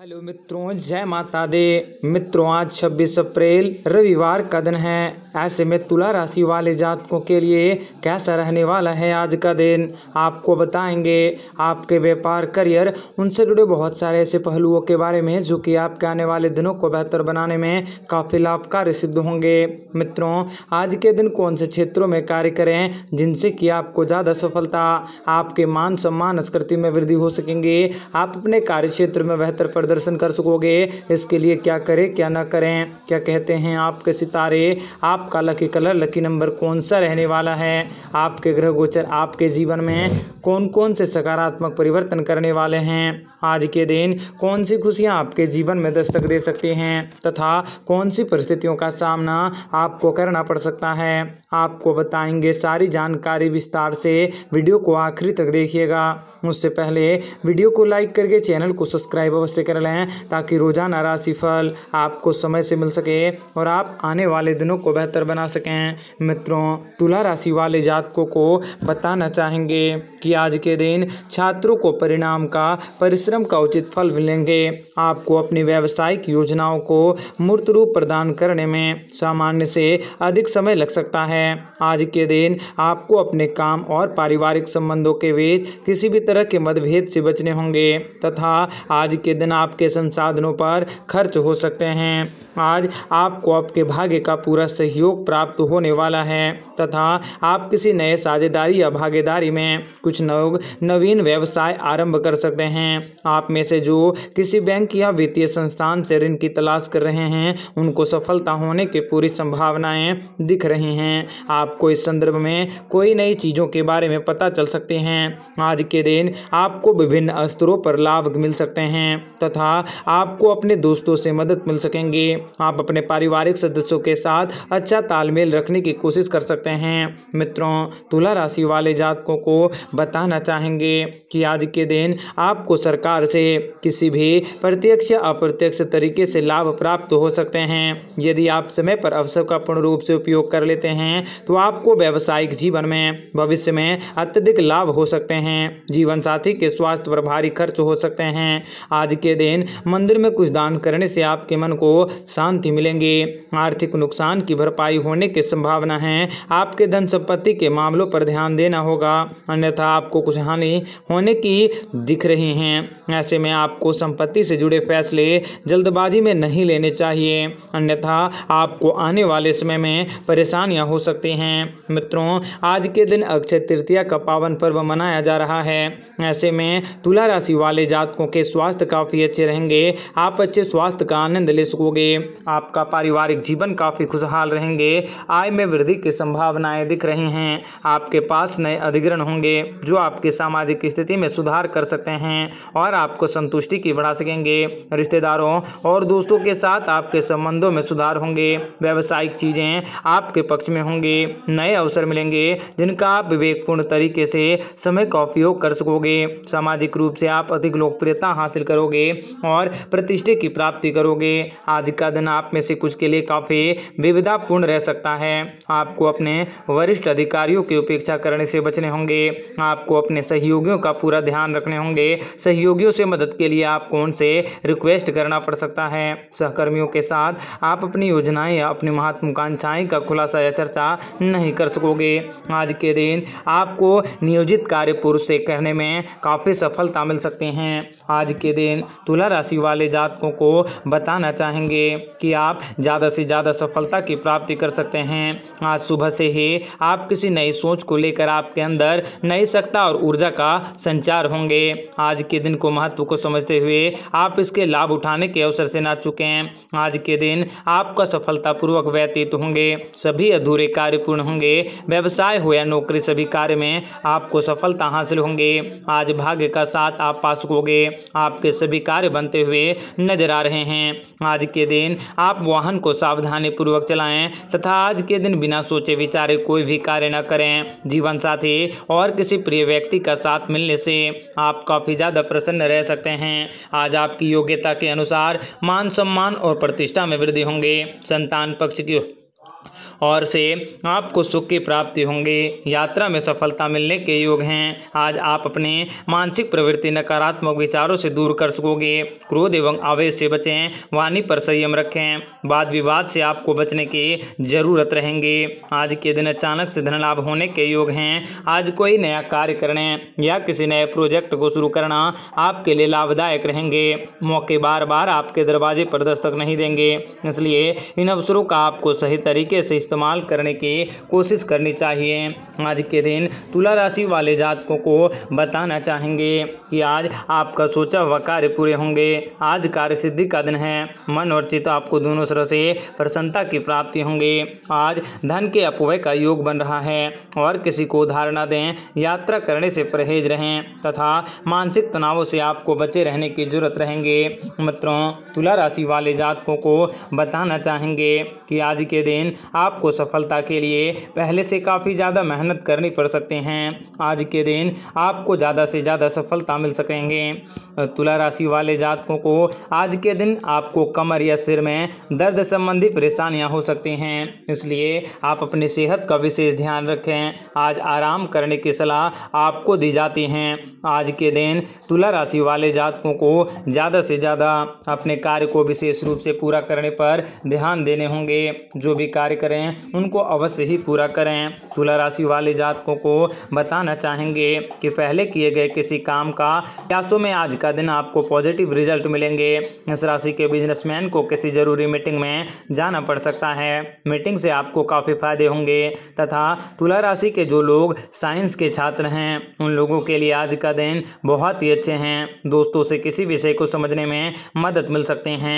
hello मित्रों जय माता दे मित्रों आज 26 अप्रैल रविवार का दिन है ऐसे में तुला राशि वाले जातकों के लिए कैसा रहने वाला है आज का दिन आपको बताएंगे आपके व्यापार करियर उनसे जुड़े बहुत सारे ऐसे पहलुओं के बारे में जो कि आपके आने वाले दिनों को बेहतर बनाने में काफ़ी लाभकारी सिद्ध होंगे मित्रों आज के दिन कौन से क्षेत्रों में कार्य करें जिनसे कि आपको ज़्यादा सफलता आपके मान सम्मान स्कृति में वृद्धि हो सकेंगे आप अपने कार्य क्षेत्र में बेहतर प्रदर्शन कर सकोगे इसके लिए क्या करें क्या ना करें क्या कहते हैं आपके सितारे आपका लकी कलर लकी नंबर कौन सा रहने वाला है आपके ग्रह गोचर आपके जीवन में कौन कौन से सकारात्मक परिवर्तन करने वाले हैं आज के दिन कौन सी खुशियाँ आपके जीवन में दस्तक दे सकती हैं तथा कौन सी परिस्थितियों का सामना आपको करना पड़ सकता है आपको बताएंगे सारी जानकारी विस्तार से वीडियो को आखिरी तक देखिएगा उससे पहले वीडियो को लाइक करके चैनल को सब्सक्राइब अवश्य करें कर रहे हैं ताकि रोज़ाना राशिफल आपको समय से मिल सके और आप आने वाले दिनों को बेहतर बना सकें मित्रों तुला राशि वाले जातकों को बताना चाहेंगे कि आज के दिन छात्रों को परिणाम का परिश्रम का उचित फल मिलेंगे आपको अपनी व्यावसायिक योजनाओं को मूर्त रूप प्रदान करने में सामान्य से अधिक समय लग सकता है आज के दिन आपको अपने काम और पारिवारिक संबंधों के बीच किसी भी तरह के मतभेद से बचने होंगे तथा आज के दिन आप आपके संसाधनों पर खर्च हो सकते हैं आज आपको आपके भाग्य का पूरा सहयोग प्राप्त होने वाला है तथा आप किसी नए साझेदारी या भागीदारी में कुछ नव नवीन व्यवसाय आरंभ कर सकते हैं आप में से जो किसी बैंक या वित्तीय संस्थान से ऋण की तलाश कर रहे हैं उनको सफलता होने की पूरी संभावनाएं दिख रही हैं आपको इस संदर्भ में कोई नई चीज़ों के बारे में पता चल सकते हैं आज के दिन आपको विभिन्न स्तरों पर लाभ मिल सकते हैं तथा तथा आपको अपने दोस्तों से मदद मिल सकेंगे आप अपने पारिवारिक सदस्यों के साथ अच्छा तालमेल रखने की कोशिश कर सकते हैं मित्रों तुला राशि वाले जातकों को बताना चाहेंगे कि आज के दिन आपको सरकार से किसी भी प्रत्यक्ष अप्रत्यक्ष तरीके से लाभ प्राप्त हो सकते हैं यदि आप समय पर अवसर का पूर्ण रूप से उपयोग कर लेते हैं तो आपको व्यावसायिक जीवन में भविष्य में अत्यधिक लाभ हो सकते हैं जीवन साथी के स्वास्थ्य पर भारी खर्च हो सकते हैं आज के दिन दिन मंदिर में कुछ दान करने से आपके मन को शांति मिलेंगी आर्थिक नुकसान की भरपाई होने की संभावना है आपके धन संपत्ति के मामलों पर ध्यान देना होगा अन्यथा आपको कुछ हानि होने की दिख रही हैं ऐसे में आपको संपत्ति से जुड़े फैसले जल्दबाजी में नहीं लेने चाहिए अन्यथा आपको आने वाले समय में परेशानियां हो सकती हैं मित्रों आज के दिन अक्षय तृतीया का पावन पर्व मनाया जा रहा है ऐसे में तुला राशि वाले जातकों के स्वास्थ्य काफ़ी अच्छे रहेंगे आप अच्छे स्वास्थ्य का आनंद ले सकोगे आपका पारिवारिक जीवन काफ़ी खुशहाल रहेंगे आय में वृद्धि की संभावनाएं दिख रही हैं आपके पास नए अधिग्रहण होंगे जो आपकी सामाजिक स्थिति में सुधार कर सकते हैं और आपको संतुष्टि की बढ़ा सकेंगे रिश्तेदारों और दोस्तों के साथ आपके संबंधों में सुधार होंगे व्यावसायिक चीज़ें आपके पक्ष में होंगे नए अवसर मिलेंगे जिनका आप विवेकपूर्ण तरीके से समय का उपयोग कर सकोगे सामाजिक रूप से आप अधिक लोकप्रियता हासिल करोगे और प्रतिष्ठा की प्राप्ति करोगे आज का दिन आप में से कुछ के लिए काफ़ी विविधापूर्ण रह सकता है आपको अपने वरिष्ठ अधिकारियों की उपेक्षा करने से बचने होंगे आपको अपने सहयोगियों का पूरा ध्यान रखने होंगे सहयोगियों से मदद के लिए आपको उनसे रिक्वेस्ट करना पड़ सकता है सहकर्मियों के साथ आप अपनी योजनाएं या अपनी महत्वाकांक्षाएं का खुलासा या चर्चा नहीं कर सकोगे आज के दिन आपको नियोजित कार्य पुरुष से करने में काफ़ी सफलता मिल सकते हैं आज के दिन तुला राशि वाले जातकों को बताना चाहेंगे कि आप ज़्यादा से ज़्यादा सफलता की प्राप्ति कर सकते हैं आज सुबह से ही आप किसी नई सोच को लेकर आपके अंदर नई सत्ता और ऊर्जा का संचार होंगे आज के दिन को महत्व को समझते हुए आप इसके लाभ उठाने के अवसर से ना हैं आज के दिन आपका सफलतापूर्वक व्यतीत होंगे सभी अधूरे कार्य पूर्ण होंगे व्यवसाय हो या नौकरी सभी कार्य में आपको सफलता हासिल होंगे आज भाग्य का साथ आप पा सकोगे आपके सभी कार्य कार्य बनते हुए नजर आ रहे हैं आज के दिन आप वाहन को सावधानी पूर्वक चलाएं तथा आज के दिन बिना सोचे विचारे कोई भी कार्य न करें जीवन साथी और किसी प्रिय व्यक्ति का साथ मिलने से आप काफ़ी ज़्यादा प्रसन्न रह सकते हैं आज आपकी योग्यता के अनुसार मान सम्मान और प्रतिष्ठा में वृद्धि होंगे संतान पक्ष की और से आपको सुख की प्राप्ति होंगी यात्रा में सफलता मिलने के योग हैं आज आप अपने मानसिक प्रवृत्ति नकारात्मक विचारों से दूर कर सकोगे क्रोध एवं आवेश से बचें वाणी पर संयम रखें वाद विवाद से आपको बचने की जरूरत रहेंगे आज के दिन अचानक से धन लाभ होने के योग हैं आज कोई नया कार्य करने या किसी नए प्रोजेक्ट को शुरू करना आपके लिए लाभदायक रहेंगे मौके बार बार आपके दरवाजे पर दस्तक नहीं देंगे इसलिए इन अवसरों का आपको सही तरीके से इस्तेमाल करने की कोशिश करनी चाहिए आज के दिन तुला राशि वाले जातकों को बताना चाहेंगे कि आज आपका सोचा हुआ कार्य पूरे होंगे आज कार्य सिद्धि का दिन है मन और चित्त आपको दोनों तरह से प्रसन्नता की प्राप्ति होंगे आज धन के अपव्य का योग बन रहा है और किसी को धारणा दें यात्रा करने से परहेज रहें तथा मानसिक तनावों से आपको बचे रहने की जरूरत रहेंगे मित्रों तुला राशि वाले जातकों को बताना चाहेंगे कि आज के दिन आप आपको सफलता के लिए पहले से काफ़ी ज़्यादा मेहनत करनी पड़ सकते हैं आज के दिन आपको ज़्यादा से ज़्यादा सफलता मिल सकेंगे तुला राशि वाले जातकों को आज के दिन आपको कमर या सिर में दर्द संबंधी परेशानियाँ हो सकती हैं इसलिए आप अपनी सेहत का विशेष ध्यान रखें आज आराम करने की सलाह आपको दी जाती हैं आज के दिन तुला राशि वाले जातकों को ज़्यादा से ज़्यादा अपने कार्य को विशेष रूप से पूरा करने पर ध्यान देने होंगे जो भी कार्य करें हैं उनको अवश्य ही पूरा करें तुला राशि वाले जातकों को बताना चाहेंगे कि पहले किए गए किसी काम का प्यासों में आज का दिन आपको पॉजिटिव रिजल्ट मिलेंगे इस राशि के बिजनेसमैन को किसी जरूरी मीटिंग में जाना पड़ सकता है मीटिंग से आपको काफ़ी फायदे होंगे तथा तुला राशि के जो लोग साइंस के छात्र हैं उन लोगों के लिए आज का दिन बहुत ही अच्छे हैं दोस्तों से किसी विषय को समझने में मदद मिल सकते हैं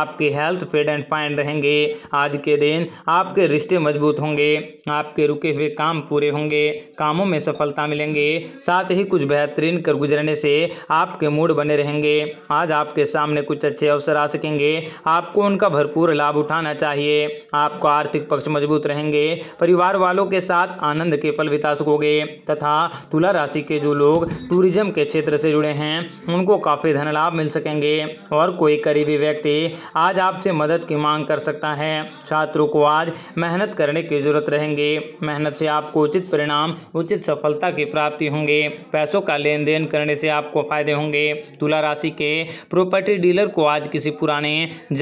आपकी हेल्थ फिट एंड फाइन रहेंगे आज के दिन आपके रिश्ते मजबूत होंगे आपके रुके हुए काम पूरे होंगे कामों में सफलता मिलेंगे साथ ही कुछ बेहतरीन कर गुजरने से आपके मूड बने रहेंगे आज आपके सामने कुछ अच्छे अवसर आ सकेंगे आपको उनका भरपूर लाभ उठाना चाहिए आपका आर्थिक पक्ष मजबूत रहेंगे परिवार वालों के साथ आनंद के पल बिता सकोगे तथा तुला राशि के जो लोग टूरिज्म के क्षेत्र से जुड़े हैं उनको काफ़ी धन लाभ मिल सकेंगे और कोई करीबी व्यक्ति आज आपसे मदद की मांग कर सकता है छात्रों को आज मेहनत करने की ज़रूरत रहेंगे मेहनत से आपको उचित परिणाम उचित सफलता की प्राप्ति होंगे पैसों का लेन देन करने से आपको फायदे होंगे तुला राशि के प्रॉपर्टी डीलर को आज किसी पुराने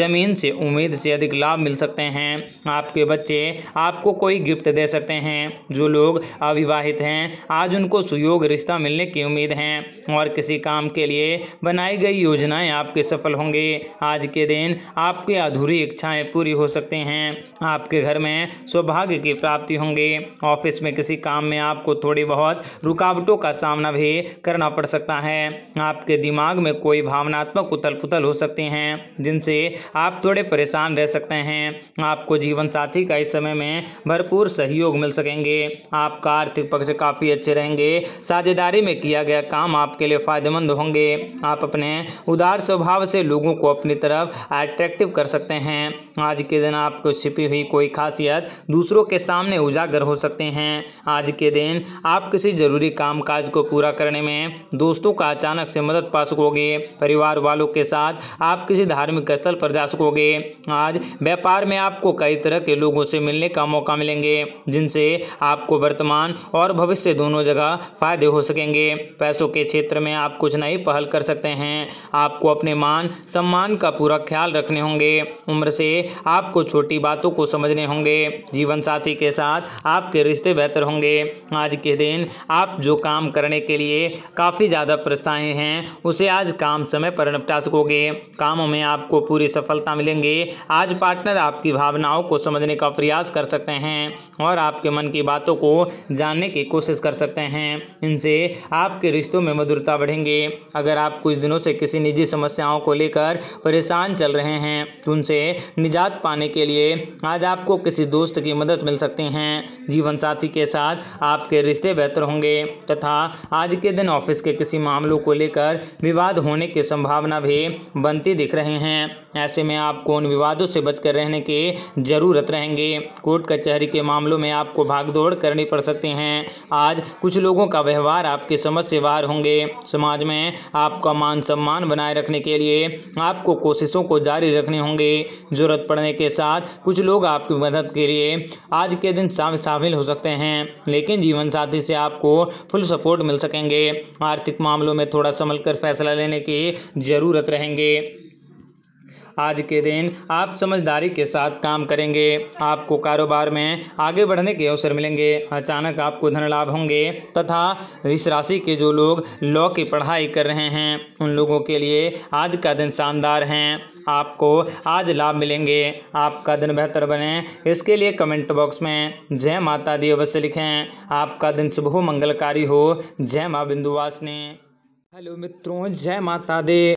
ज़मीन से उम्मीद से अधिक लाभ मिल सकते हैं आपके बच्चे आपको कोई गिफ्ट दे सकते हैं जो लोग अविवाहित हैं आज उनको सुयोग रिश्ता मिलने की उम्मीद है और किसी काम के लिए बनाई गई योजनाएं आपके सफल होंगे आज के दिन आपकी अधूरी इच्छाएं पूरी हो सकती हैं आपके घर में में सौभाग्य की प्राप्ति होंगे ऑफिस में किसी काम में आपको थोड़ी बहुत रुकावटों का सामना भी करना पड़ सकता है आपके दिमाग में कोई भावनात्मक उतल पुतल हो सकते हैं जिनसे आप थोड़े परेशान रह सकते हैं आपको जीवन साथी का इस समय में भरपूर सहयोग मिल सकेंगे आपका आर्थिक पक्ष काफ़ी अच्छे रहेंगे साझेदारी में किया गया काम आपके लिए फ़ायदेमंद होंगे आप अपने उदार स्वभाव से लोगों को अपनी तरफ अट्रैक्टिव कर सकते हैं आज के दिन आपको छिपी हुई कोई खास खासियत दूसरों के सामने उजागर हो सकते हैं आज के दिन आप किसी ज़रूरी कामकाज को पूरा करने में दोस्तों का अचानक से मदद पा सकोगे परिवार वालों के साथ आप किसी धार्मिक स्थल पर जा सकोगे आज व्यापार में आपको कई तरह के लोगों से मिलने का मौका मिलेंगे जिनसे आपको वर्तमान और भविष्य दोनों जगह फायदे हो सकेंगे पैसों के क्षेत्र में आप कुछ नई पहल कर सकते हैं आपको अपने मान सम्मान का पूरा ख्याल रखने होंगे उम्र से आपको छोटी बातों को समझने होंगे होंगे जीवन साथी के साथ आपके रिश्ते बेहतर होंगे आज के दिन आप जो काम करने के लिए काफ़ी ज़्यादा प्रस्ताएँ हैं उसे आज काम समय पर निपटा सकोगे कामों में आपको पूरी सफलता मिलेंगे आज पार्टनर आपकी भावनाओं को समझने का प्रयास कर सकते हैं और आपके मन की बातों को जानने की कोशिश कर सकते हैं इनसे आपके रिश्तों में मधुरता बढ़ेंगे अगर आप कुछ दिनों से किसी निजी समस्याओं को लेकर परेशान चल रहे हैं तो उनसे निजात पाने के लिए आज आपको किसी किसी दोस्त की मदद मिल सकती हैं जीवन साथी के साथ आपके रिश्ते बेहतर होंगे तथा आज के दिन ऑफिस के किसी मामलों को लेकर विवाद होने की संभावना भी बनती दिख रहे हैं ऐसे में आपको उन विवादों से बचकर रहने की ज़रूरत रहेंगे कोर्ट कचहरी के मामलों में आपको भागदौड़ करनी पड़ सकती हैं आज कुछ लोगों का व्यवहार आपकी समझ से बाहर होंगे समाज में आपका मान सम्मान बनाए रखने के लिए आपको कोशिशों को जारी रखने होंगे जरूरत पड़ने के साथ कुछ लोग आपकी मदद मदद के लिए आज के दिन शामिल हो सकते हैं लेकिन जीवन साथी से आपको फुल सपोर्ट मिल सकेंगे आर्थिक मामलों में थोड़ा संभल कर फैसला लेने की ज़रूरत रहेंगे आज के दिन आप समझदारी के साथ काम करेंगे आपको कारोबार में आगे बढ़ने के अवसर मिलेंगे अचानक आपको धन लाभ होंगे तथा इस राशि के जो लोग लॉ की पढ़ाई कर रहे हैं उन लोगों के लिए आज का दिन शानदार है आपको आज लाभ मिलेंगे आपका दिन बेहतर बने इसके लिए कमेंट बॉक्स में जय माता दी अवश्य लिखें आपका दिन शुभ मंगलकारी हो जय माँ ने हेलो मित्रों जय माता दी